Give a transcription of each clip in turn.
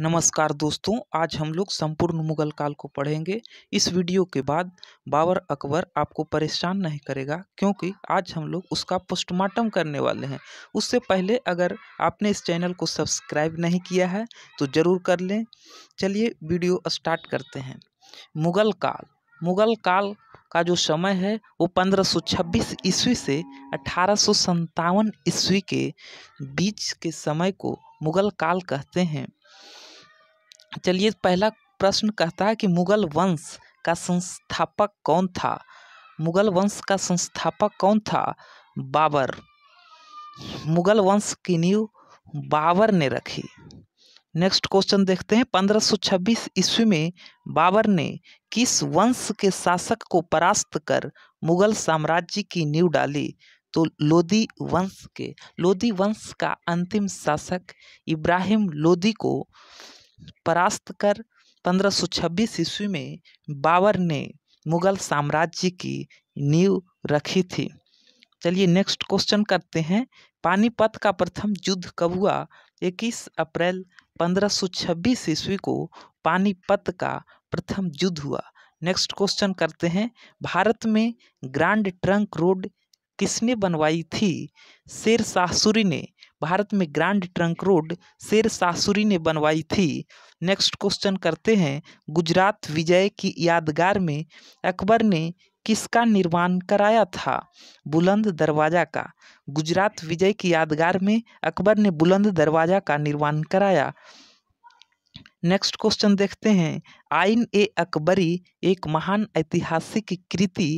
नमस्कार दोस्तों आज हम लोग संपूर्ण मुगल काल को पढ़ेंगे इस वीडियो के बाद बाबर अकबर आपको परेशान नहीं करेगा क्योंकि आज हम लोग उसका पोस्टमार्टम करने वाले हैं उससे पहले अगर आपने इस चैनल को सब्सक्राइब नहीं किया है तो ज़रूर कर लें चलिए वीडियो स्टार्ट करते हैं मुगल काल मुगल काल का जो समय है वो 1526 ईस्वी से अठारह ईस्वी के बीच के समय को मुगल काल कहते हैं चलिए पहला प्रश्न कहता है कि मुगल वंश का संस्थापक कौन था मुगल वंश का संस्थापक कौन था बाबर मुगल वंश की नींव बाबर ने रखी नेक्स्ट क्वेश्चन देखते हैं 1526 ईस्वी में बाबर ने किस वंश के शासक को परास्त कर मुगल साम्राज्य की नींव डाली तो लोदी वंश के लोदी वंश का अंतिम शासक इब्राहिम लोदी को परास्त कर 1526 ईस्वी में बाबर ने मुगल साम्राज्य की नींव रखी थी चलिए नेक्स्ट क्वेश्चन करते हैं पानीपत का प्रथम युद्ध कब हुआ 21 अप्रैल 1526 ईस्वी को पानीपत का प्रथम युद्ध हुआ नेक्स्ट क्वेश्चन करते हैं भारत में ग्रैंड ट्रंक रोड किसने बनवाई थी शेर शाह ने भारत में ग्रांड ट्रंक रोड शेर सासुरी ने बनवाई थी नेक्स्ट क्वेश्चन करते हैं गुजरात विजय की यादगार में अकबर ने किसका निर्माण कराया था बुलंद दरवाज़ा का गुजरात विजय की यादगार में अकबर ने बुलंद दरवाज़ा का निर्माण कराया नेक्स्ट क्वेश्चन देखते हैं आइन ए अकबरी एक महान ऐतिहासिक कृति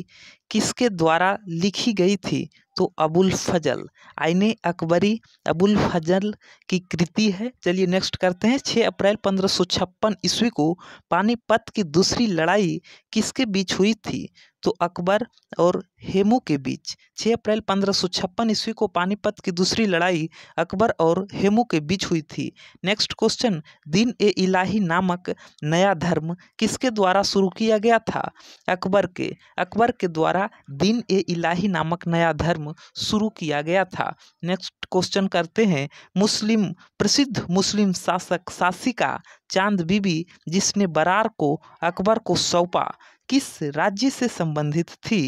किसके द्वारा लिखी गई थी तो अबुल फजल आईने अकबरी अबुल फजल की कृति है चलिए नेक्स्ट करते हैं 6 अप्रैल पंद्रह सौ छप्पन ईस्वी को पानीपत की दूसरी लड़ाई किसके बीच हुई थी तो अकबर और हेमू के बीच 6 अप्रैल पंद्रह सौ छप्पन ईस्वी को पानीपत की दूसरी लड़ाई अकबर और हेमू के बीच हुई थी नेक्स्ट क्वेश्चन दीन ए इलाही नामक नया धर्म किसके द्वारा शुरू किया गया था अकबर के अकबर के द्वारा द्वारा दिन ए इलाही नामक नया धर्म शुरू किया गया था नेक्स्ट क्वेश्चन करते हैं मुस्लिम प्रसिद्ध मुस्लिम शासक शासिका चांद बीबी जिसने बरार को अकबर को सौंपा किस राज्य से संबंधित थी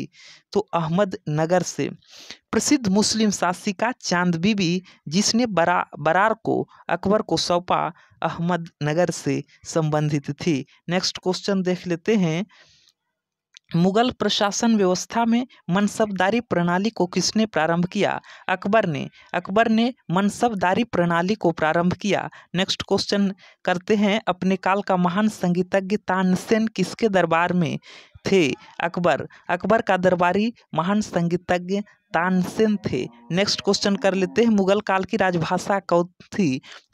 तो अहमद नगर से प्रसिद्ध मुस्लिम शासिका चांद बीबी जिसने बरा बरार को अकबर को सौंपा अहमद नगर से संबंधित थी नेक्स्ट क्वेश्चन देख लेते हैं मुगल प्रशासन व्यवस्था में मनसबदारी प्रणाली को किसने प्रारंभ किया अकबर ने अकबर ने मनसबदारी प्रणाली को प्रारंभ किया नेक्स्ट क्वेश्चन करते हैं अपने काल का महान संगीतज्ञ तानसेन किसके दरबार में थे अकबर अकबर का दरबारी महान संगीतज्ञ तानसेन थे नेक्स्ट क्वेश्चन कर लेते हैं मुगल काल की राजभाषा कौन थी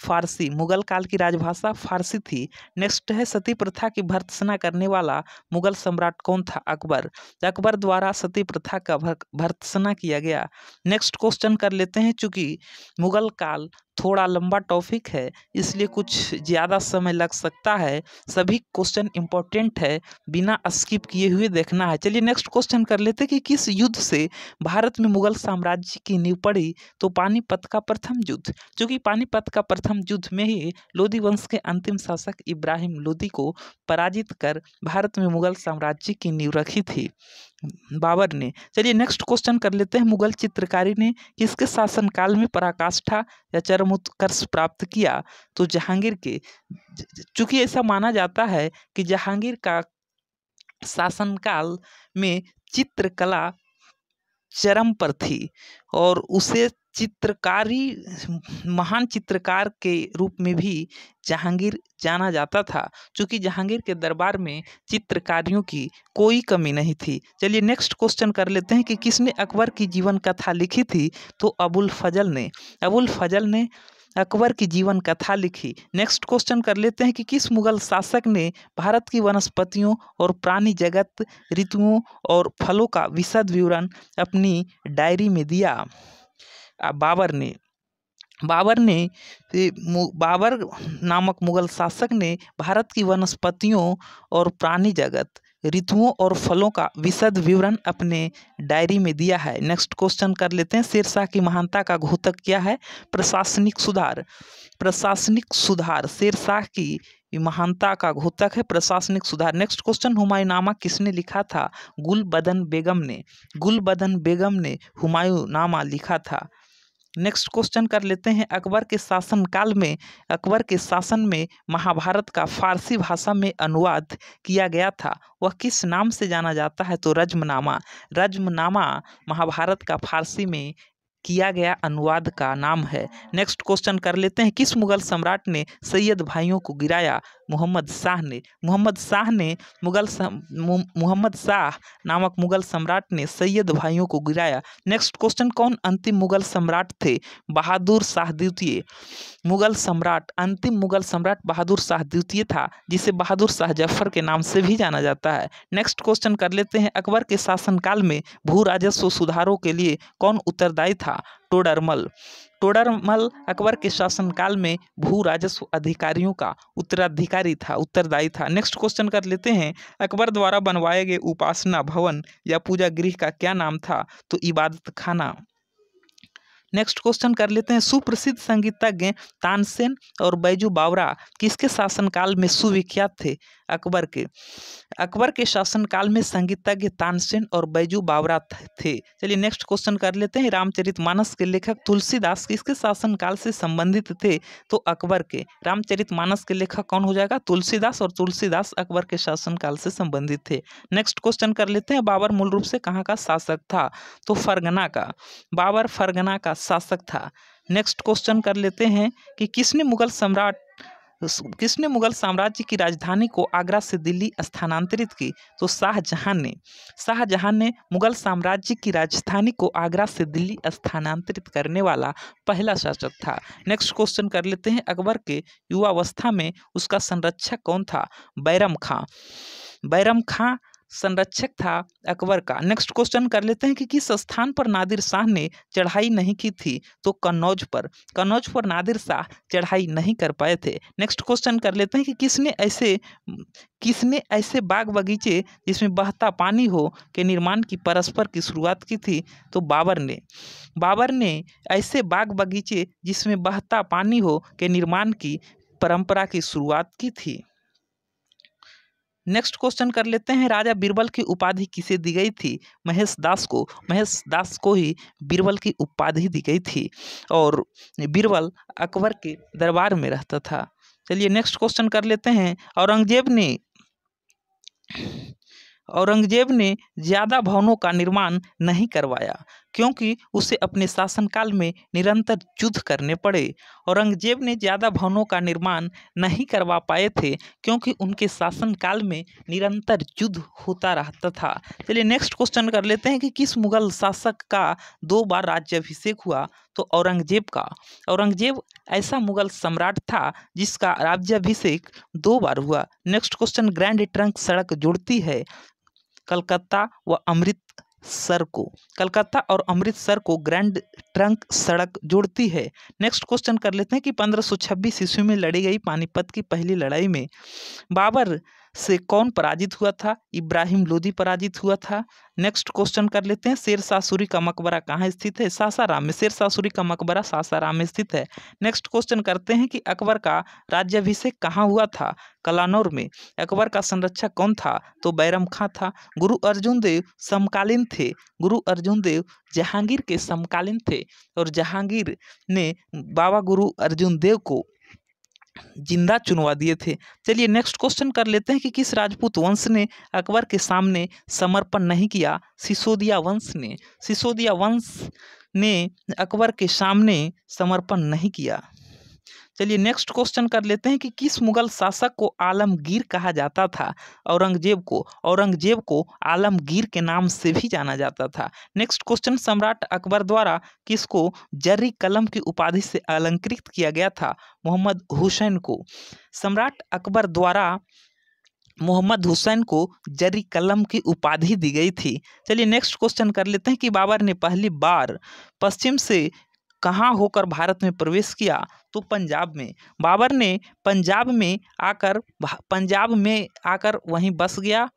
फारसी मुगल काल की राजभाषा फारसी थी नेक्स्ट है सती प्रथा की भर्त्सना करने वाला मुगल सम्राट कौन था अकबर अकबर द्वारा सती प्रथा का भर्त्सना किया गया नेक्स्ट क्वेश्चन कर लेते हैं चूंकि मुगल काल थोड़ा लंबा टॉपिक है इसलिए कुछ ज़्यादा समय लग सकता है सभी क्वेश्चन इंपॉर्टेंट है बिना स्किप किए हुए देखना है चलिए नेक्स्ट क्वेश्चन कर लेते कि किस युद्ध से भारत में मुगल साम्राज्य की नींव पड़ी तो पानीपत का प्रथम युद्ध क्योंकि पानीपत का प्रथम युद्ध में ही लोधी वंश के अंतिम शासक इब्राहिम लोधी को पराजित कर भारत में मुगल साम्राज्य की नींव रखी थी बाबर ने चलिए नेक्स्ट क्वेश्चन कर लेते हैं मुगल चित्रकारी ने किसके शासनकाल में पराकाष्ठा या चरम उत्कर्ष प्राप्त किया तो जहांगीर के चूंकि ऐसा माना जाता है कि जहांगीर का शासनकाल में चित्रकला चरम पर थी और उसे चित्रकारी महान चित्रकार के रूप में भी जहांगीर जाना जाता था चूँकि जहांगीर के दरबार में चित्रकारियों की कोई कमी नहीं थी चलिए नेक्स्ट क्वेश्चन कर लेते हैं कि किसने अकबर की जीवन कथा लिखी थी तो अबुल फजल ने अबुल फजल ने अकबर की जीवन कथा लिखी नेक्स्ट क्वेश्चन कर लेते हैं कि किस मुगल शासक ने भारत की वनस्पतियों और प्राणी जगत ऋतुओं और फलों का विशद विवरण अपनी डायरी में दिया बाबर ने बाबर ने बाबर नामक मुगल शासक ने भारत की वनस्पतियों और प्राणी जगत ऋतुओं और फलों का विशद विवरण अपने डायरी में दिया है नेक्स्ट क्वेश्चन कर लेते हैं शेरशाह की महानता का घोतक क्या है प्रशासनिक सुधार प्रशासनिक सुधार शेरशाह की महानता का घोतक है प्रशासनिक सुधार नेक्स्ट क्वेश्चन नामा किसने लिखा था गुल बदन बेगम ने गुल बदन बेगम ने नामा लिखा था नेक्स्ट क्वेश्चन कर लेते हैं अकबर के शासनकाल में अकबर के शासन में महाभारत का फारसी भाषा में अनुवाद किया गया था वह किस नाम से जाना जाता है तो रजमनामा रजमनामा महाभारत का फारसी में किया गया अनुवाद का नाम है नेक्स्ट क्वेश्चन कर लेते हैं किस मुगल सम्राट ने सैयद भाइयों को गिराया मोहम्मद शाह ने मोहम्मद शाह ने मुगल मोहम्मद शाह नामक मुगल सम्राट ने सैयद भाइयों को गिराया नेक्स्ट क्वेश्चन कौन अंतिम मुगल सम्राट थे बहादुर शाह द्वितीय मुगल सम्राट अंतिम मुगल सम्राट बहादुर शाह द्वितीय था जिसे बहादुर शाह जफर के नाम से भी जाना जाता है नेक्स्ट क्वेश्चन कर लेते हैं अकबर के शासनकाल में भू राजस्व सुधारों के लिए कौन उत्तरदायी था था टोडरमल टोडरमल अकबर के शासनकाल में भू राजस्व अधिकारियों का उत्तराधिकारी था उत्तरदायी था नेक्स्ट क्वेश्चन कर लेते हैं अकबर द्वारा बनवाए गए उपासना भवन या पूजा गृह का क्या नाम था तो इबादत खाना नेक्स्ट क्वेश्चन कर लेते हैं सुप्रसिद्ध संगीतज्ञ तानसेन और बैजू बावरा किसके शासनकाल में सुविख्यात थे अकबर के अकबर के शासनकाल में संगीतज्ञ तानसेन और बैजू बावरा थे चलिए नेक्स्ट क्वेश्चन कर लेते हैं रामचरितमानस के लेखक तुलसीदास किसके शासनकाल से संबंधित थे तो अकबर के रामचरितमानस के लेखक कौन हो जाएगा तुलसीदास और तुलसीदास अकबर के शासनकाल से संबंधित थे नेक्स्ट क्वेश्चन कर लेते हैं बाबर मूल रूप से कहाँ का शासक था तो फरगना का बाबर फरगना का शासक था नेक्स्ट क्वेश्चन कर लेते हैं कि किसने मुगल सम्राट किसने मुगल साम्राज्य की राजधानी को आगरा से दिल्ली स्थानांतरित की तो शाहजहां ने शाहजहां ने मुगल साम्राज्य की राजधानी को आगरा से दिल्ली स्थानांतरित करने वाला पहला शासक था नेक्स्ट क्वेश्चन कर लेते हैं अकबर के युवावस्था में उसका संरक्षक कौन था बैरम खां बैरम खां संरक्षक था अकबर का नेक्स्ट क्वेश्चन कर लेते हैं कि किस स्थान पर नादिर शाह ने चढ़ाई नहीं की थी तो कन्नौज पर कन्नौज पर नादिर शाह चढ़ाई नहीं कर पाए थे नेक्स्ट क्वेश्चन कर लेते हैं कि किसने ऐसे किसने ऐसे बाग बगीचे जिसमें बहता पानी हो के निर्माण की परस्पर की शुरुआत की थी तो बाबर ने बाबर ने ऐसे बाग बगीचे जिसमें बहता पानी हो के निर्माण की परंपरा की शुरुआत की थी नेक्स्ट क्वेश्चन कर लेते हैं राजा बीरबल की उपाधि किसे दी गई थी महेश दास को महेश दास को ही बीरबल की उपाधि दी गई थी और बीरबल अकबर के दरबार में रहता था चलिए नेक्स्ट क्वेश्चन कर लेते हैं औरंगजेब ने औरंगजेब ने ज़्यादा भवनों का निर्माण नहीं करवाया क्योंकि उसे अपने शासनकाल में निरंतर युद्ध करने पड़े औरंगजेब ने ज़्यादा भवनों का निर्माण नहीं करवा पाए थे क्योंकि उनके शासनकाल में निरंतर युद्ध होता रहता था चलिए नेक्स्ट क्वेश्चन कर लेते हैं कि किस मुगल शासक का दो बार राज्याभिषेक हुआ तो औरंगजेब का औरंगजेब ऐसा मुगल सम्राट था जिसका राज्याभिषेक दो बार हुआ नेक्स्ट क्वेश्चन ग्रैंड ट्रंक सड़क जुड़ती है कलकत्ता व अमृत सर को कलकत्ता और अमृतसर को ग्रैंड ट्रंक सड़क जोड़ती है नेक्स्ट क्वेश्चन कर लेते हैं कि 1526 ईस्वी में लड़ी गई पानीपत की पहली लड़ाई में बाबर से कौन पराजित हुआ था इब्राहिम लोधी पराजित हुआ था नेक्स्ट क्वेश्चन कर लेते हैं शेर सासुरी का मकबरा कहाँ स्थित है सासाराम में शेर सासुरी का मकबरा सासाराम में स्थित है नेक्स्ट क्वेश्चन करते हैं कि अकबर का राज्याभिषेक कहाँ हुआ था कलानौर में अकबर का संरक्षक कौन था तो बैरम खां था गुरु अर्जुन देव समकालीन थे गुरु अर्जुन देव जहांगीर के समकालीन थे और जहांगीर ने बाबा गुरु अर्जुन देव को जिंदा चुनवा दिए थे चलिए नेक्स्ट क्वेश्चन कर लेते हैं कि किस राजपूत वंश ने अकबर के सामने समर्पण नहीं किया सिसोदिया वंश ने सिसोदिया वंश ने अकबर के सामने समर्पण नहीं किया चलिए नेक्स्ट क्वेश्चन कर लेते हैं कि किस मुगल शासक को आलमगीर कहा जाता था औरंगजेब को औरंगजेब को आलमगीर के नाम से भी जाना जाता था नेक्स्ट क्वेश्चन सम्राट अकबर द्वारा किसको जर्री कलम की उपाधि से अलंकृत किया गया था मोहम्मद हुसैन को सम्राट अकबर द्वारा मोहम्मद हुसैन को जरी कलम की उपाधि दी गई थी चलिए नेक्स्ट क्वेश्चन कर लेते हैं कि बाबर ने पहली बार पश्चिम से कहाँ होकर भारत में प्रवेश किया तो पंजाब में बाबर ने पंजाब में आकर पंजाब में आकर वहीं बस गया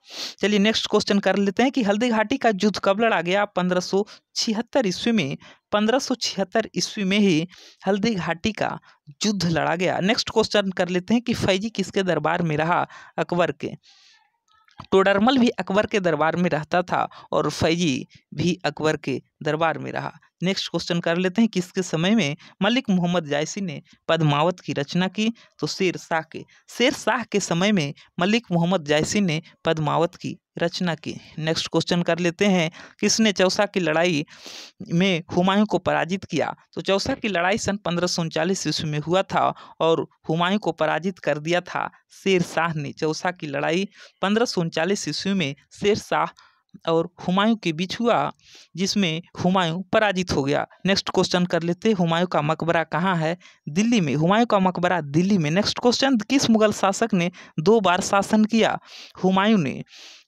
चलिए नेक्स्ट क्वेश्चन कर लेते हैं कि हल्दी घाटी का युद्ध कब लड़ा गया पंद्रह सौ छिहत्तर ईस्वी में पंद्रह सौ छिहत्तर ईस्वी में ही हल्दी घाटी का युद्ध लड़ा गया नेक्स्ट क्वेश्चन कर लेते हैं कि फैजी किसके दरबार में रहा अकबर के टोडरमल तो भी अकबर के दरबार में रहता था और फैजी भी अकबर के दरबार में रहा नेक्स्ट क्वेश्चन कर लेते हैं किसके समय में मलिक मोहम्मद जायसी ने पद्मावत की रचना की तो शेर शाह के शेर शाह के समय में मलिक मोहम्मद जायसी ने पद्मावत की रचना की नेक्स्ट क्वेश्चन कर लेते हैं किसने चौसा की लड़ाई में हुमायूं को पराजित किया तो चौसा की लड़ाई सन पंद्रह सौ उनचालीस ईस्वी में हुआ था और हुमायूं को पराजित कर दिया था शेर शाह ने चौसा की लड़ाई पंद्रह सौ उनचालीस ईस्वी में शेर शाह और हुमायूं के बीच हुआ जिसमें हुमायूं पराजित हो गया नेक्स्ट क्वेश्चन कर लेते हैं हुमायूं का मकबरा कहाँ है दिल्ली में हुमायूं का मकबरा दिल्ली में नेक्स्ट क्वेश्चन किस मुगल शासक ने दो बार शासन किया हुमायूं ने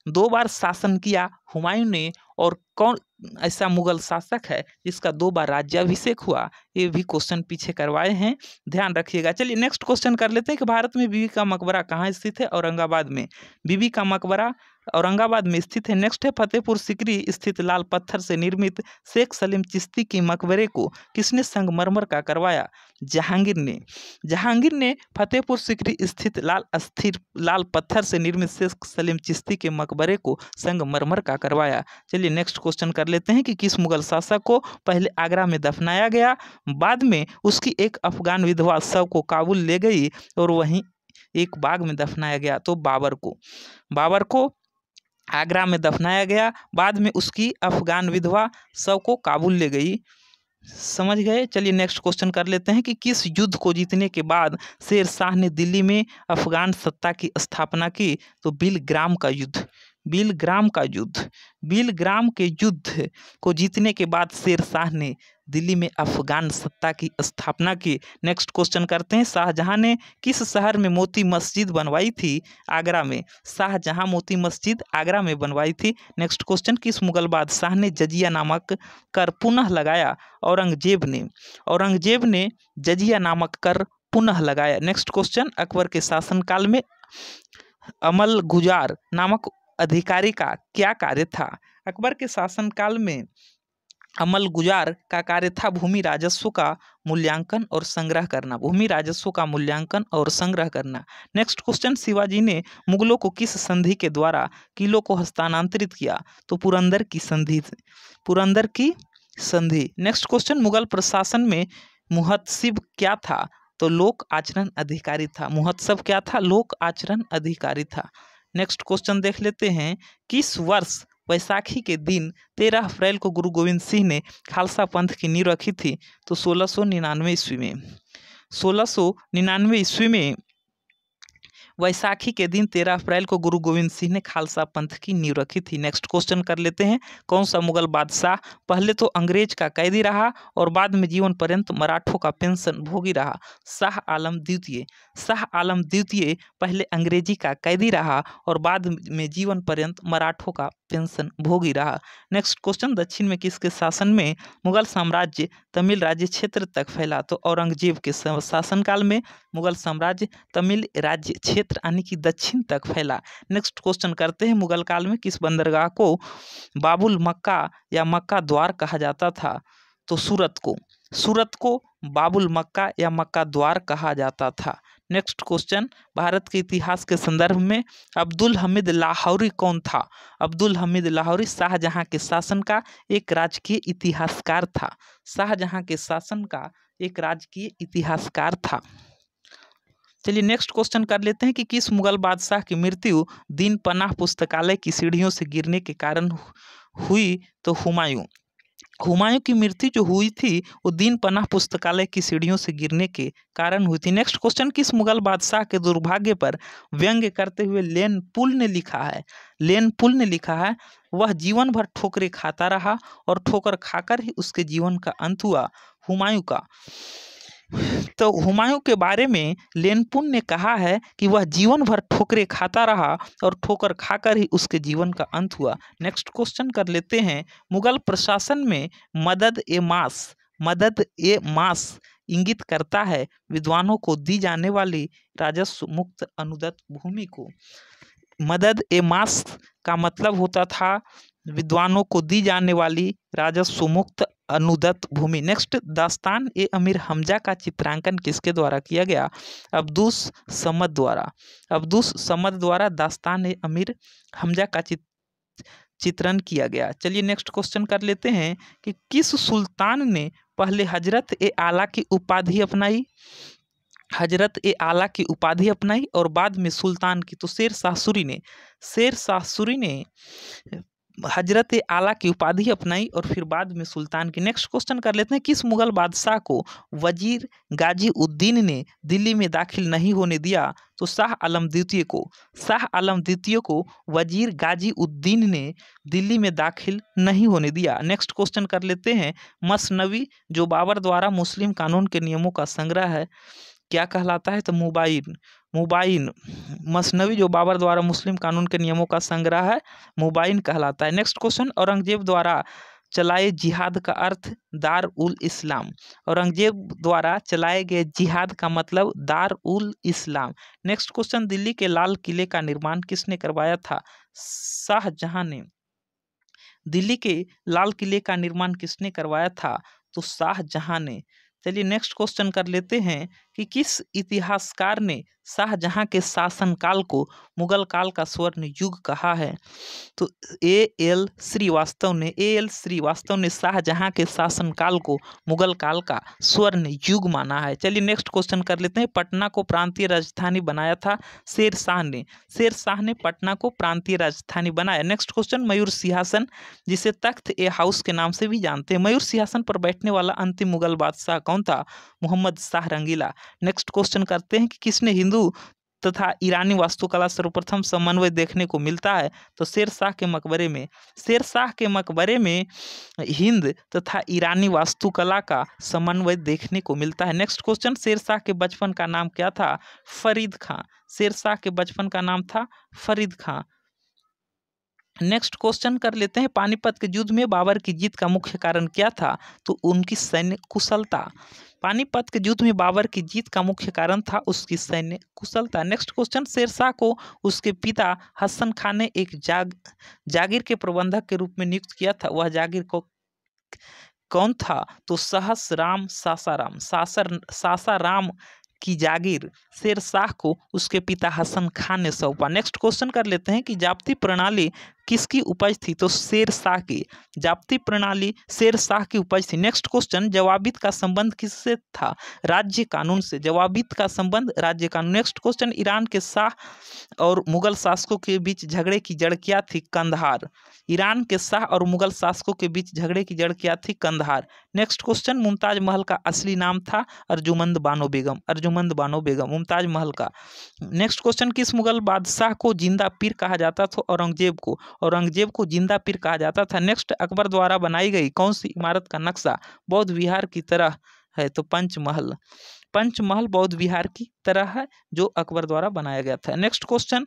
दो बार शासन किया हुमायूं ने और कौन ऐसा मुगल शासक है जिसका दो बार राज्याभिषेक हुआ ये भी क्वेश्चन पीछे करवाए हैं ध्यान रखिएगा चलिए नेक्स्ट क्वेश्चन कर लेते हैं कि भारत में बीबी का मकबरा कहाँ स्थित है औरंगाबाद में बीबी का मकबरा औरंगाबाद में स्थित है नेक्स्ट है फतेहपुर सिकरी स्थित लाल पत्थर से निर्मित शेख सलीम चिश्ती के मकबरे को किसने संगमरमर का करवाया जहांगीर ने जहांगीर ने फतेहपुर सिकरी स्थित लाल अस्थिर लाल पत्थर से निर्मित शेख सलीम चिश्ती के मकबरे को संगमरमर का करवाया चलिए नेक्स्ट क्वेश्चन कर लेते हैं कि किस मुगल शासक को पहले आगरा में दफनाया गया बाद में उसकी एक अफगान विधवा शव को काबुल ले गई और वहीं एक बाग में दफनाया गया तो बाबर को बाबर को आगरा में दफनाया गया बाद में उसकी अफगान विधवा शव को काबुल ले गई समझ गए चलिए नेक्स्ट क्वेश्चन कर लेते हैं कि किस युद्ध को जीतने के बाद शेर शाह ने दिल्ली में अफगान सत्ता की स्थापना की तो बिल ग्राम का युद्ध बिलग्राम का युद्ध बिलग्राम के युद्ध को जीतने के बाद शेर शाह ने दिल्ली में अफगान सत्ता की स्थापना की नेक्स्ट क्वेश्चन करते हैं शाहजहाँ ने किस शहर में मोती मस्जिद बनवाई थी आगरा में शाहजहाँ मोती मस्जिद आगरा में बनवाई थी नेक्स्ट क्वेश्चन किस मुगल बादशाह ने जजिया नामक कर पुनः लगाया औरंगजेब ने औरंगजेब ने जजिया नामक कर पुनः लगाया नेक्स्ट क्वेश्चन अकबर के शासनकाल में अमल गुजार नामक अधिकारी का क्या कार्य था अकबर के शासनकाल में अमल गुजार का कार्य था भूमि राजस्व का मूल्यांकन और संग्रह करना भूमि राजस्व का मूल्यांकन और संग्रह करना नेक्स्ट क्वेश्चन शिवाजी ने मुगलों को किस संधि के द्वारा किलों को हस्तांतरित किया तो पुरंदर की संधि पुरंदर की संधि नेक्स्ट क्वेश्चन मुगल प्रशासन में मुहत्सिब क्या था तो लोक आचरण अधिकारी था मुहत्सव क्या था लोक आचरण अधिकारी था नेक्स्ट क्वेश्चन देख लेते हैं किस वर्ष वैसाखी के दिन तेरह अप्रैल को गुरु गोविंद सिंह ने खालसा पंथ की नींव रखी थी तो सोलह सौ निन्यानवे ईस्वी में सोलह सौ निन्यानवे ईस्वी में वैसाखी के दिन तेरह अप्रैल को गुरु गोविंद सिंह ने खालसा पंथ की नींव रखी थी नेक्स्ट क्वेश्चन कर लेते हैं कौन सा मुगल बादशाह पहले तो अंग्रेज का कैदी रहा और बाद में जीवन पर्यंत मराठों का पेंशन भोगी रहा शाह आलम द्वितीय शाह आलम द्वितीय पहले अंग्रेजी का कैदी रहा और बाद में जीवन पर्यंत मराठों का पेंशन भोगी रहा नेक्स्ट क्वेश्चन दक्षिण में किसके शासन में मुगल साम्राज्य तमिल राज्य क्षेत्र तक फैला तो औरंगजेब के शासनकाल में मुगल साम्राज्य तमिल राज्य क्षेत्र यानी कि दक्षिण तक फैला नेक्स्ट क्वेश्चन करते हैं मुगल काल में किस बंदरगाह को बाबुल मक्का या मक्का द्वार कहा जाता था तो सूरत को सूरत को बाबुल मक्का या मक्का द्वार कहा जाता था नेक्स्ट क्वेश्चन भारत के इतिहास के संदर्भ में अब्दुल हमीद लाहौरी कौन था अब्दुल हमीद लाहौरी शाहजहाँ के शासन का एक राजकीय इतिहासकार था शाहजहाँ के शासन का एक राजकीय इतिहासकार था चलिए नेक्स्ट क्वेश्चन कर लेते हैं कि किस मुगल बादशाह की मृत्यु दीन पनाह पुस्तकालय की सीढ़ियों से गिरने के कारण हुई तो हुमायूं हुमायूं की मृत्यु जो हुई थी वो दीन पनाह पुस्तकालय की सीढ़ियों से गिरने के कारण हुई थी नेक्स्ट क्वेश्चन किस मुगल बादशाह के दुर्भाग्य पर व्यंग्य करते हुए लेन पुल ने लिखा है लेन पुल ने लिखा है वह जीवन भर ठोकरे खाता रहा और ठोकर खाकर ही उसके जीवन का अंत हुआ हुमायूं का तो हुमायूं के बारे में लेनपुन ने कहा है कि वह जीवन भर ठोकरे खाता रहा और ठोकर खाकर ही उसके जीवन का अंत हुआ नेक्स्ट क्वेश्चन कर लेते हैं मुगल प्रशासन में मदद ए मास मदद ए मास इंगित करता है विद्वानों को दी जाने वाली राजस्व मुक्त अनुदत्त भूमि को मदद ए मास का मतलब होता था विद्वानों को दी जाने वाली राजस्व मुक्त अनुदत्त भूमि नेक्स्ट दास्तान ए अमीर हमजा का चित्रांकन किसके द्वारा किया गया अब्दुस समद द्वारा अब्दुस समद द्वारा दास्तान ए अमीर हमजा का चित चित्रण किया गया चलिए नेक्स्ट क्वेश्चन कर लेते हैं कि किस सुल्तान ने पहले हजरत ए आला की उपाधि अपनाई हजरत ए आला की उपाधि अपनाई और बाद में सुल्तान की तो शेर शाह सूरी ने शेर शाह सूरी ने हजरत आला की उपाधि अपनाई और फिर बाद में सुल्तान की नेक्स्ट क्वेश्चन कर लेते हैं किस मुगल बादशाह को वजीर गाजी उद्दीन ने दिल्ली में दाखिल नहीं होने दिया तो शाह आलम द्वितीय को शाह आलम द्वितीय को वजीर गाजी उद्दीन ने दिल्ली में दाखिल नहीं होने दिया नेक्स्ट क्वेश्चन कर लेते हैं मसनवी जो बाबर द्वारा मुस्लिम कानून के नियमों का संग्रह है क्या कहलाता है तो मुबाइन मुबाइन मसनवी जो बाबर द्वारा मुस्लिम कानून के नियमों का संग्रह है मुबाइन कहलाता है नेक्स्ट क्वेश्चन औरंगजेब द्वारा चलाए जिहाद का अर्थ दार उल इस्लाम औरंगजेब द्वारा चलाए गए जिहाद का मतलब दार उल इस्लाम नेक्स्ट क्वेश्चन दिल्ली के लाल किले का निर्माण किसने करवाया था शाहजहां ने दिल्ली के लाल किले का निर्माण किसने करवाया था तो शाहजहां ने चलिए नेक्स्ट क्वेश्चन कर लेते हैं कि किस इतिहासकार ने शाहजहां के शासनकाल को मुगल काल का स्वर्ण युग कहा है तो ए एल श्रीवास्तव ने ए एल श्रीवास्तव ने शाहजहां के शासनकाल को मुगल काल का स्वर्ण युग माना है चलिए नेक्स्ट क्वेश्चन कर लेते हैं पटना को प्रांतीय राजधानी बनाया था शेर शाह ने शेर शाह ने पटना को प्रांतीय राजधानी बनाया नेक्स्ट क्वेश्चन मयूर सिंहासन जिसे तख्त ए हाउस के नाम से भी जानते हैं मयूर सिंहासन पर बैठने वाला अंतिम मुगल बादशाह कौन था मोहम्मद शाह रंगीला नेक्स्ट क्वेश्चन करते हैं कि किसने हिंदू तथा ईरानी वास्तुकला सर्वप्रथम समन्वय देखने को मिलता है तो शेर शाह के मकबरे में शेर शाह के मकबरे में हिंद तथा ईरानी वास्तुकला का समन्वय देखने को मिलता है नेक्स्ट क्वेश्चन शेर शाह के बचपन का नाम क्या था फरीद खां शेर शाह के बचपन का नाम था फरीद खां नेक्स्ट क्वेश्चन कर लेते हैं पानीपत के युद्ध में बाबर की जीत का मुख्य कारण क्या था तो उनकी सैन्य कुशलता पानीपत के युद्ध में बाबर की जीत का मुख्य कारण था उसकी सैन्य कुशलता नेक्स्ट क्वेश्चन शेरशाह को उसके पिता हसन खान ने एक जाग जागीर के प्रबंधक के रूप में नियुक्त किया था वह जागीर को कौन था तो सहस राम सासाराम सासर सासाराम की जागीर शेर शाह को उसके पिता हसन खान ने सौंपा नेक्स्ट क्वेश्चन कर लेते हैं कि जापती प्रणाली किसकी उपज थी तो शेर शाह की जापती प्रणाली शेर शाह की उपज थी नेक्स्ट क्वेश्चन जवाबित का संबंध किससे था राज्य कानून से जवाबित का संबंध राज्य कानून नेक्स्ट क्वेश्चन ईरान के शाह और मुगल शासकों के बीच झगड़े की जड़ क्या थी कंधार ईरान के शाह और मुगल शासकों के बीच झगड़े की जड़ क्या थी कंधार नेक्स्ट क्वेश्चन मुमताज महल का असली नाम था अर्जुमंद बानो बेगम अर्जुमंद बानो बेगम मुमताज महल का नेक्स्ट क्वेश्चन किस मुगल बादशाह को जिंदा पीर कहा जाता था औरंगजेब को औरंगजेब को जिंदा पीर कहा जाता था नेक्स्ट अकबर द्वारा बनाई गई कौन सी इमारत का नक्शा बौद्ध विहार की तरह है तो पंचमहल पंचमहल बौद्ध विहार की तरह है जो अकबर द्वारा बनाया गया था नेक्स्ट क्वेश्चन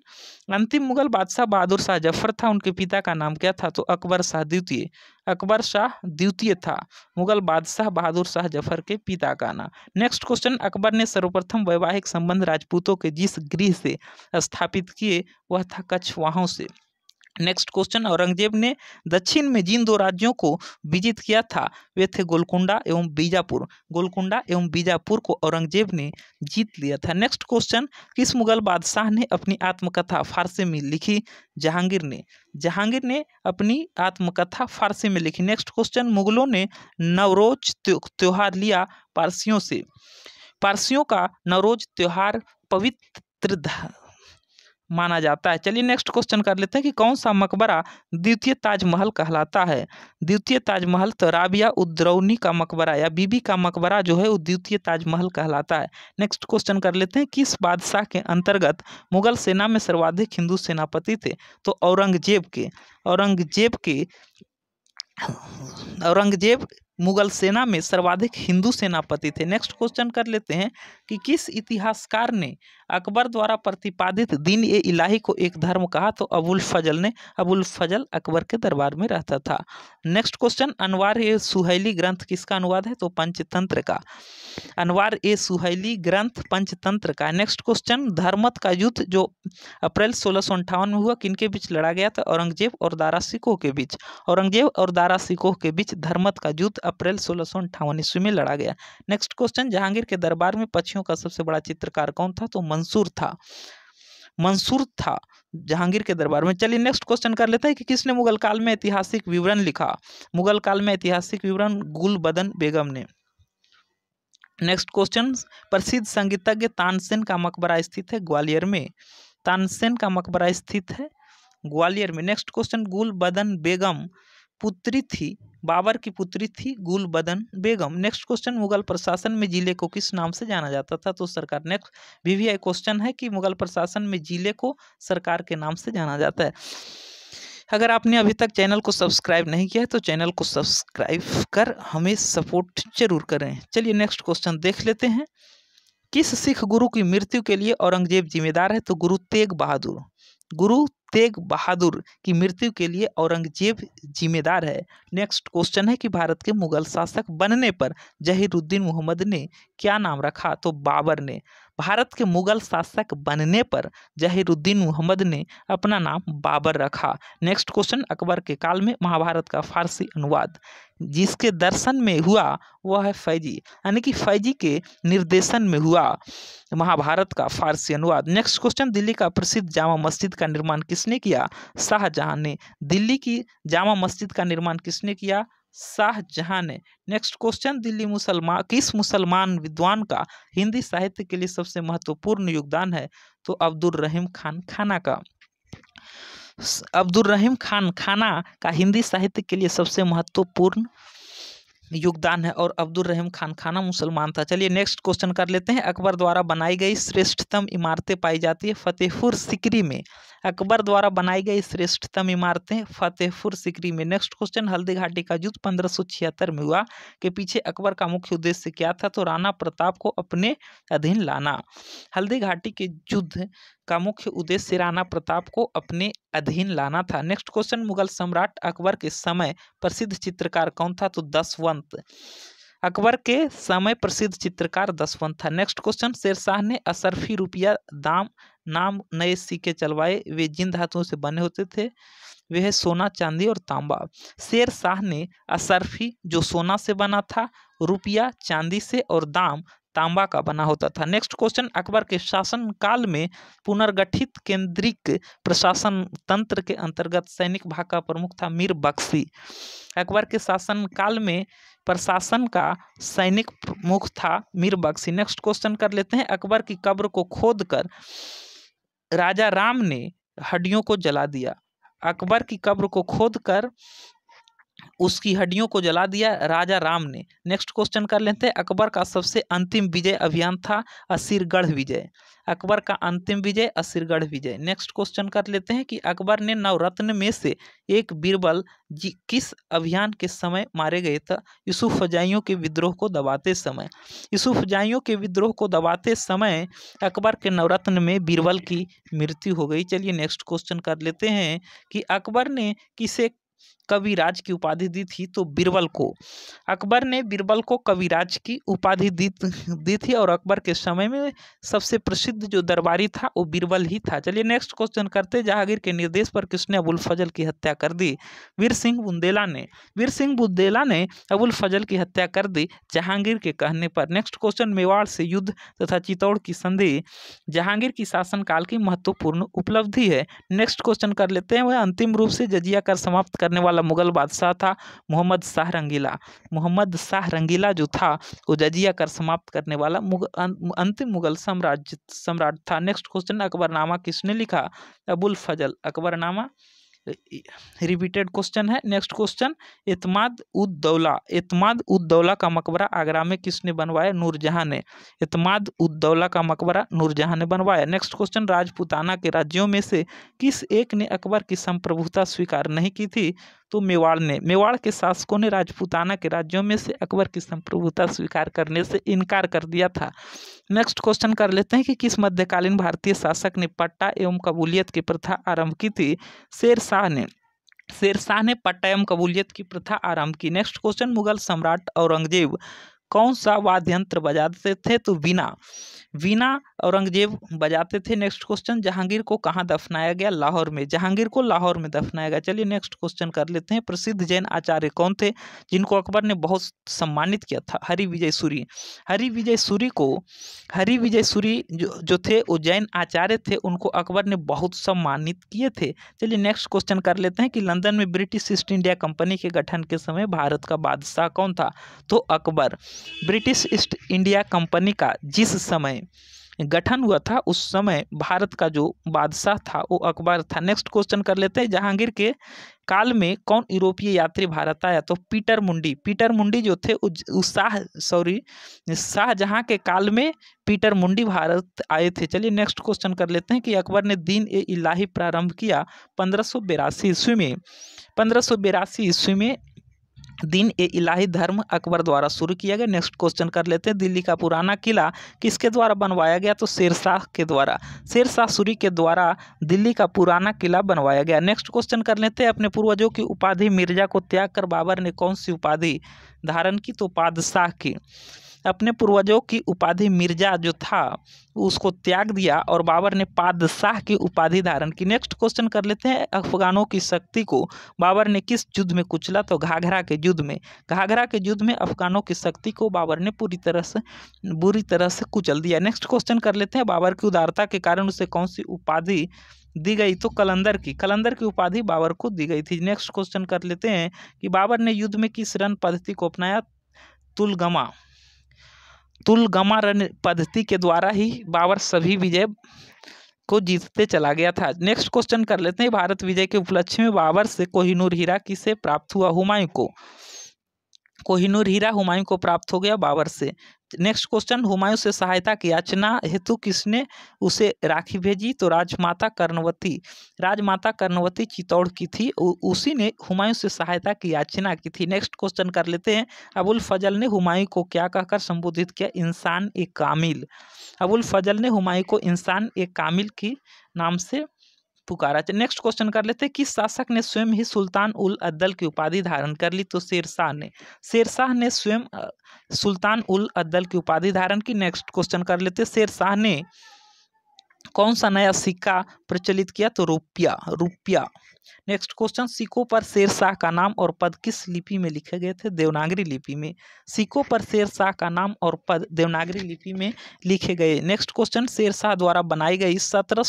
अंतिम मुगल बादशाह बहादुर शाह जफर था उनके पिता का नाम क्या था तो अकबर शाह द्वितीय अकबर शाह द्वितीय था मुगल बादशाह बहादुर शाह जफर के पिता का नाम नेक्स्ट क्वेश्चन अकबर ने सर्वप्रथम वैवाहिक संबंध राजपूतों के जिस गृह से स्थापित किए वह था कछवाहों से नेक्स्ट क्वेश्चन औरंगजेब ने दक्षिण में जिन दो राज्यों को विजित किया था वे थे गोलकुंडा एवं बीजापुर गोलकुंडा एवं बीजापुर को औरंगजेब ने जीत लिया था नेक्स्ट क्वेश्चन किस मुगल बादशाह ने अपनी आत्मकथा फारसी में लिखी जहांगीर ने जहांगीर ने अपनी आत्मकथा फारसी में लिखी नेक्स्ट क्वेश्चन मुगलों ने नवरोज त्यौहार लिया पारसियों से पारसियों का नवरोज त्यौहार पवित्र माना जाता है चलिए नेक्स्ट क्वेश्चन कर लेते हैं कि कौन सा मकबरा द्वितीय ताजमहल कहलाता है द्वितीय ताजमहल तो राबिया उद्रौनी का मकबरा या बीबी का मकबरा जो है वो द्वितीय ताजमहल कहलाता है नेक्स्ट क्वेश्चन कर लेते हैं किस बादशाह के अंतर्गत मुगल सेना में सर्वाधिक हिंदू सेनापति थे तो औरंगजेब के औरंगजेब के औरंगजेब मुगल सेना में सर्वाधिक हिंदू सेनापति थे नेक्स्ट क्वेश्चन कर लेते हैं कि किस इतिहासकार ने अकबर द्वारा प्रतिपादित दीन ए इलाही को एक धर्म कहा तो अबुल फजल ने अबुल फजल अकबर के दरबार में रहता था नेक्स्ट क्वेश्चन अनवार ए सुहैली ग्रंथ किसका अनुवाद है तो पंचतंत्र का अनवार ए सुहैली ग्रंथ पंचतंत्र का नेक्स्ट क्वेश्चन धर्मत का युद्ध जो अप्रैल सोलह में हुआ किनके बीच लड़ा गया था औरंगजेब और दारा सिकोह के बीच औरंगजेब और दारा सिकोह के बीच धर्मत का युद्ध अप्रैल सोलह सौ अंठावन ईस्वी में लड़ा गया नेक्स्ट क्वेश्चन जहांगीर के दरबार में पक्षियों का सबसे बड़ा चित्रकार कौन था तो मंसूर था मंसूर था जहांगीर के दरबार में चलिए नेक्स्ट क्वेश्चन कर लेते हैं कि किसने मुगल काल में ऐतिहासिक विवरण लिखा मुगल काल में ऐतिहासिक विवरण गुल बदन बेगम ने नेक्स्ट क्वेश्चन प्रसिद्ध संगीतज्ञ तानसेन का मकबरा स्थित है ग्वालियर में तानसेन का मकबरा स्थित है ग्वालियर में नेक्स्ट क्वेश्चन गुल बदन बेगम पुत्री थी बाबर की पुत्री थी गुल बदन बेगम नेक्स्ट क्वेश्चन मुगल प्रशासन में जिले को किस नाम से जाना जाता था तो सरकार नेक्स्ट वीवीआई क्वेश्चन है कि मुगल प्रशासन में जिले को सरकार के नाम से जाना जाता है अगर आपने अभी तक चैनल को सब्सक्राइब नहीं किया है तो चैनल को सब्सक्राइब कर हमें सपोर्ट जरूर करें चलिए नेक्स्ट क्वेश्चन देख लेते हैं किस सिख गुरु की मृत्यु के लिए औरंगजेब जिम्मेदार है तो गुरु तेग बहादुर गुरु तेग बहादुर की मृत्यु के लिए औरंगजेब जिम्मेदार है नेक्स्ट क्वेश्चन है कि भारत के मुगल शासक बनने पर जहीरुद्दीन मोहम्मद ने क्या नाम रखा तो बाबर ने भारत के मुगल शासक बनने पर जहीरुद्दीन मोहम्मद ने अपना नाम बाबर रखा नेक्स्ट क्वेश्चन अकबर के काल में महाभारत का फारसी अनुवाद जिसके दर्शन में हुआ वह है फैजी यानी कि फैजी के निर्देशन में हुआ महाभारत का फारसी अनुवाद नेक्स्ट क्वेश्चन दिल्ली का प्रसिद्ध जामा मस्जिद का निर्माण किस किसने किया शाहजहां ने दिल्ली की जामा मस्जिद का निर्माण किसने किया शाहजहां ने नेक्स्ट क्वेश्चन दिल्ली मुसलमान किस मुसलमान विद्वान का हिंदी साहित्य के लिए सबसे महत्वपूर्ण योगदान है तो अब्दुल रहीम खान खाना का अब्दुल रहीम खान खाना का हिंदी साहित्य के लिए सबसे महत्वपूर्ण योगदान है और अब्दुल रहीम खान खाना मुसलमान था चलिए नेक्स्ट क्वेश्चन कर लेते हैं अकबर द्वारा बनाई गई श्रेष्ठतम इमारतें पाई जाती है फतेहपुर सिकरी में अकबर द्वारा बनाई गई श्रेष्ठतम इमारतें फतेहपुर सिकरी में नेक्स्ट क्वेश्चन हल्दी घाटी का युद्ध पंद्रह में हुआ के पीछे अकबर का मुख्य उद्देश्य क्या था तो राणा प्रताप को अपने अधीन लाना हल्दी घाटी के युद्ध का मुख्य उद्देश्य राणा प्रताप को अपने अधीन लाना था नेक्स्ट क्वेश्चन मुगल सम्राट अकबर के समय प्रसिद्ध चित्रकार कौन था तो दसवंत अकबर के समय प्रसिद्ध चित्रकार दसवंत था नेक्स्ट क्वेश्चन शेरशाह ने असरफी रुपया दाम नाम नए सिक्के चलवाए वे जिन धातुओं से बने होते थे वह सोना चांदी और तांबा शेर शाह ने असरफी जो सोना से बना था रुपया चांदी से और दाम तांबा का बना होता था नेक्स्ट क्वेश्चन अकबर के शासन काल में पुनर्गठित केंद्रिक प्रशासन तंत्र के अंतर्गत सैनिक भाग का प्रमुख था मीर बख्शी अकबर के शासन काल में प्रशासन का सैनिक प्रमुख था मीर बख्शी नेक्स्ट क्वेश्चन कर लेते हैं अकबर की कब्र को खोद कर राजा राम ने हड्डियों को जला दिया अकबर की कब्र को खोदकर उसकी हड्डियों को जला दिया राजा राम ने नेक्स्ट क्वेश्चन कर लेते हैं अकबर का सबसे अंतिम विजय अभियान था असीरगढ़ विजय अकबर का अंतिम विजय असीरगढ़ विजय नेक्स्ट क्वेश्चन कर लेते हैं कि अकबर ने नवरत्न में से एक बीरबल जी किस अभियान के समय मारे गए थे यूसुफजाइयों के विद्रोह को दबाते समय यूसुफजाइयों के विद्रोह को दबाते समय अकबर के नवरत्न में बीरबल की मृत्यु हो गई चलिए नेक्स्ट क्वेश्चन कर लेते हैं कि अकबर ने किसे कविराज की उपाधि दी थी तो बीरबल को अकबर ने बीरबल को कविराज की उपाधि दी दी थी और अकबर के समय में सबसे प्रसिद्ध जो दरबारी था वो बीरबल ही था चलिए नेक्स्ट क्वेश्चन करते जहांगीर के निर्देश पर किसने अबुल फजल की हत्या कर दी वीर सिंह बुंदेला ने वीर सिंह बुंदेला ने अबुल फजल की हत्या कर दी जहांगीर के कहने पर नेक्स्ट क्वेश्चन मेवाड़ से युद्ध तथा चित्तौड़ की संधि जहांगीर की शासनकाल की महत्वपूर्ण उपलब्धि है नेक्स्ट क्वेश्चन कर लेते हैं वह अंतिम रूप से जजिया कर समाप्त करने वाला वाला मुगल बादशाह था मोहम्मद शाह रंगीला मोहम्मद शाह रंगीला जो था वो जजिया कर समाप्त करने वाला अं- अंतिम मुगल साम्राज्य सम्राट था नेक्स्ट क्वेश्चन अकबरनामा किसने लिखा अबुल फजल अकबरनामा रिपीटेड क्वेश्चन है नेक्स्ट क्वेश्चन इतमाद उद दौला एतमाद उद दौला का मकबरा आगरा में किसने बनवाया नूरजहाँ ने इतमाद उद दौला का मकबरा नूरजहाँ ने बनवाया नेक्स्ट क्वेश्चन राजपूताना के राज्यों में से किस एक ने अकबर की संप्रभुता स्वीकार नहीं की थी तो मेवाड़ ने मेवाड़ के शासकों ने राजपूताना के राज्यों में से अकबर की संप्रभुता स्वीकार करने से इनकार कर दिया था नेक्स्ट क्वेश्चन कर लेते हैं कि किस मध्यकालीन भारतीय शासक ने पट्टा एवं कबूलियत की प्रथा आरंभ की थी शेर शाह ने शेर शाह ने पट्टा एवं कबूलियत की प्रथा आरंभ की नेक्स्ट क्वेश्चन मुगल सम्राट औरंगजेब कौन सा वाद्य यंत्र बजाते थे तो वीणा वीणा औरंगजेब बजाते थे नेक्स्ट क्वेश्चन जहांगीर को कहाँ दफनाया गया लाहौर में जहांगीर को लाहौर में दफनाया गया चलिए नेक्स्ट क्वेश्चन कर लेते हैं प्रसिद्ध जैन आचार्य कौन थे जिनको अकबर ने बहुत सम्मानित किया था हरि विजय सूरी हरि विजय सूरी को हरि विजय सूरी जो जो थे वो जैन आचार्य थे उनको अकबर ने बहुत सम्मानित किए थे चलिए नेक्स्ट क्वेश्चन कर लेते हैं कि लंदन में ब्रिटिश ईस्ट इंडिया कंपनी के गठन के समय भारत का बादशाह कौन था तो Akbar British East India Company का जिस समय गठन हुआ था उस समय भारत का जो बादशाह था वो अकबर था नेक्स्ट क्वेश्चन कर लेते हैं जहांगीर के काल में कौन यूरोपीय यात्री भारत आया तो पीटर मुंडी पीटर मुंडी जो थे शाह सॉरी शाहजहाँ के काल में पीटर मुंडी भारत आए थे चलिए नेक्स्ट क्वेश्चन कर लेते हैं कि अकबर ने दीन ए इलाही प्रारंभ किया पंद्रह ईस्वी में पंद्रह ईस्वी में दिन ए इलाही धर्म अकबर द्वारा शुरू किया गया नेक्स्ट क्वेश्चन कर लेते हैं दिल्ली का पुराना किला किसके द्वारा बनवाया गया तो शेरशाह के द्वारा शेरशाह सूरी के द्वारा दिल्ली का पुराना किला बनवाया गया नेक्स्ट क्वेश्चन कर लेते हैं अपने पूर्वजों की उपाधि मिर्जा को त्याग कर बाबर ने कौन सी उपाधि धारण की तो बादशाह की अपने पूर्वजों की उपाधि मिर्जा जो था उसको त्याग दिया और बाबर ने पादशाह की उपाधि धारण की नेक्स्ट क्वेश्चन कर लेते हैं अफगानों की शक्ति को बाबर ने किस युद्ध में कुचला तो घाघरा के युद्ध में घाघरा के युद्ध में अफगानों की शक्ति को बाबर ने पूरी तरह से बुरी तरह से कुचल दिया नेक्स्ट क्वेश्चन कर लेते हैं बाबर की उदारता के कारण उसे कौन सी उपाधि दी गई तो कलंदर की कलंदर की उपाधि बाबर को दी गई थी नेक्स्ट क्वेश्चन कर लेते हैं कि बाबर ने युद्ध में किस रण पद्धति को अपनाया तुलगमा तुलगमा रण पद्धति के द्वारा ही बाबर सभी विजय को जीतते चला गया था नेक्स्ट क्वेश्चन कर लेते हैं भारत विजय के उपलक्ष्य में बाबर से कोहिनूर हीरा किसे प्राप्त हुआ हुमायूं को कोहिनूर हीरा हुमायूं को प्राप्त हो गया बाबर से नेक्स्ट क्वेश्चन हुमायूं से सहायता की याचना हेतु किसने उसे राखी भेजी तो राजमाता कर्णवती राजमाता कर्णवती चित्तौड़ की थी उसी ने हुमायूं से सहायता की याचना की थी नेक्स्ट क्वेश्चन कर लेते हैं अबुल फजल ने हुमायूं को क्या कहकर संबोधित किया इंसान ए कामिल अबुल फजल ने हुमायूं को इंसान ए कामिल की नाम से पुकारा नेक्स्ट तो क्वेश्चन कर लेते हैं कि शासक ने स्वयं ही सुल्तान उल अद्दल की उपाधि धारण कर ली तो शेरशाह ने शेरशाह ने स्वयं सुल्तान उल अद्दल की उपाधि धारण की नेक्स्ट क्वेश्चन कर लेते शेरशाह ने कौन सा नया सिक्का प्रचलित किया तो रुपया रुपया नेक्स्ट क्वेश्चन सिक्कों पर शेरशाह का नाम और पद किस लिपि में लिखे गए थे देवनागरी लिपि में सिक्कों पर शेरशाह का नाम और पद देवनागरी लिपि में लिखे गए नेक्स्ट क्वेश्चन शेरशाह द्वारा बनाई गई सत्रह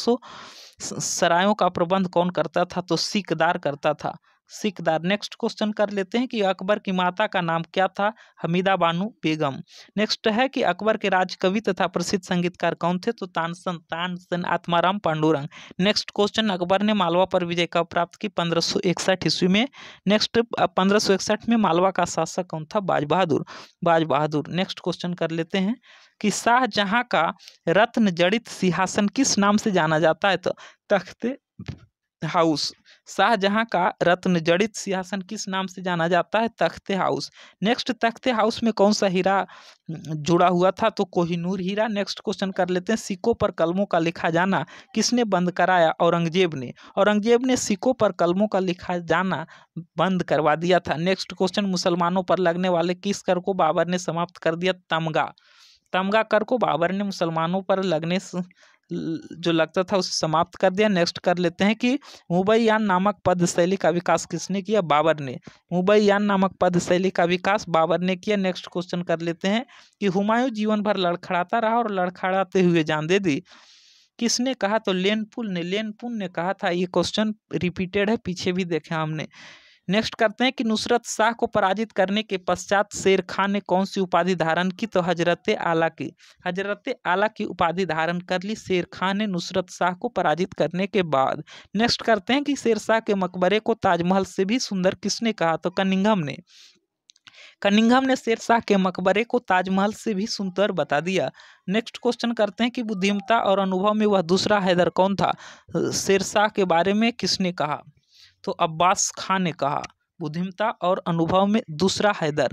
सरायों का प्रबंध कौन करता था तो सिकदार करता था सिकदार नेक्स्ट क्वेश्चन कर लेते हैं कि अकबर की माता का नाम क्या था हमीदा बानू बेगम नेक्स्ट है कि अकबर के राजकवि तथा प्रसिद्ध संगीतकार कौन थे तो तानसन तानसन आत्माराम पांडुरंग नेक्स्ट क्वेश्चन अकबर ने मालवा पर विजय कब प्राप्त की पंद्रह ईस्वी में नेक्स्ट पंद्रह में मालवा का शासक कौन था बाज बहादुर बाज बहादुर नेक्स्ट क्वेश्चन कर लेते हैं कि शाहजहाँ का रत्न जड़ित सिंहासन किस नाम से जाना जाता है तो तख्त हाउस शाहजहां का रत्न जड़ित सिंहासन किस नाम से जाना जाता है तख्ते हाउस नेक्स्ट तख्ते हाउस में कौन सा हीरा जुड़ा हुआ था तो कोहिनूर हीरा नेक्स्ट क्वेश्चन कर लेते हैं सिक्कों पर कलमों का लिखा जाना किसने बंद कराया औरंगजेब ने औरंगजेब ने सिक्कों पर कलमों का लिखा जाना बंद करवा दिया था नेक्स्ट क्वेश्चन मुसलमानों पर लगने वाले किस कर को बाबर ने समाप्त कर दिया तमगा तमगा कर को बाबर ने मुसलमानों पर लगने जो लगता था उसे समाप्त कर दिया नेक्स्ट कर लेते हैं कि मुबैयान नामक पद शैली का विकास किसने किया बाबर ने मुबैयान नामक पद शैली का विकास बाबर ने किया नेक्स्ट क्वेश्चन कर लेते हैं कि हुमायूं जीवन भर लड़खड़ाता रहा और लड़खड़ाते हुए जान दे दी किसने कहा तो लेनपुल ने लेनपुल ने कहा था ये क्वेश्चन रिपीटेड है पीछे भी देखा हमने नेक्स्ट करते हैं कि नुसरत शाह को पराजित करने के पश्चात शेर खान ने कौन सी उपाधि धारण की तो हजरत आला की हजरत आला की उपाधि धारण कर ली शेर खान ने नुसरत शाह को पराजित करने के बाद नेक्स्ट करते हैं कि शेर शाह के मकबरे को ताजमहल से भी सुंदर किसने कहा तो कनिंगम ने कनिंगम ने शेर शाह के मकबरे को ताजमहल से भी सुंदर बता दिया नेक्स्ट क्वेश्चन करते हैं कि बुद्धिमता और अनुभव में वह दूसरा हैदर कौन था शेर शाह के बारे में किसने कहा तो अब्बास खां ने कहा बुद्धिमता और अनुभव में दूसरा हैदर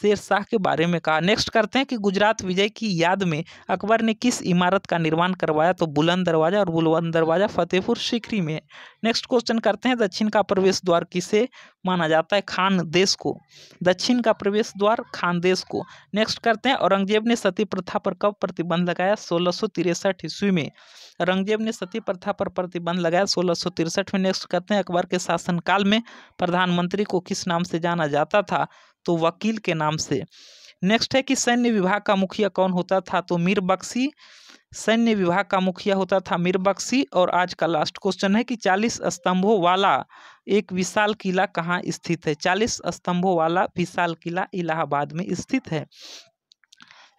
शेर शाह के बारे में कहा नेक्स्ट करते हैं कि गुजरात विजय की याद में अकबर ने किस इमारत का निर्माण करवाया तो बुलंद दरवाज़ा और बुलंद दरवाज़ा फतेहपुर सिकरी में नेक्स्ट क्वेश्चन करते हैं दक्षिण का प्रवेश द्वार किसे माना जाता है खान देश को दक्षिण का प्रवेश द्वार खान देश को नेक्स्ट करते हैं औरंगजेब ने सती प्रथा पर कब प्रतिबंध लगाया सोलह सौ तिरसठ ईस्वी में औरंगजेब ने सती प्रथा पर प्रतिबंध लगाया सोलह सौ तिरसठ में नेक्स्ट करते हैं अकबर के शासनकाल में प्रधानमंत्री को किस नाम से जाना जाता था तो वकील के नाम से नेक्स्ट है कि सैन्य विभाग का मुखिया कौन होता था तो मीर बख्शी सैन्य विभाग का मुखिया होता था मीर बख्शी और आज का लास्ट क्वेश्चन है कि चालीस स्तंभों वाला एक विशाल किला कहाँ स्थित है चालीस स्तंभों वाला विशाल किला इलाहाबाद में स्थित है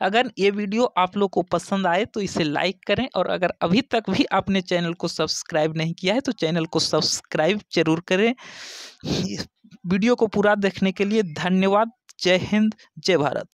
अगर ये वीडियो आप लोग को पसंद आए तो इसे लाइक करें और अगर अभी तक भी आपने चैनल को सब्सक्राइब नहीं किया है तो चैनल को सब्सक्राइब जरूर करें वीडियो को पूरा देखने के लिए धन्यवाद जय हिंद जय भारत